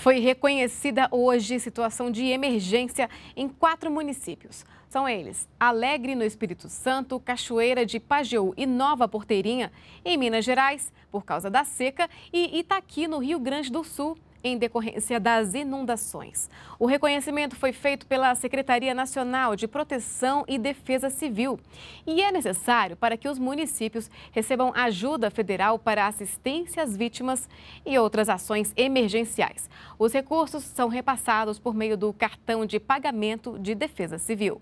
Foi reconhecida hoje situação de emergência em quatro municípios. São eles Alegre, no Espírito Santo, Cachoeira de Pajeú e Nova Porteirinha, em Minas Gerais, por causa da seca, e Itaqui, no Rio Grande do Sul em decorrência das inundações. O reconhecimento foi feito pela Secretaria Nacional de Proteção e Defesa Civil e é necessário para que os municípios recebam ajuda federal para assistência às vítimas e outras ações emergenciais. Os recursos são repassados por meio do cartão de pagamento de defesa civil.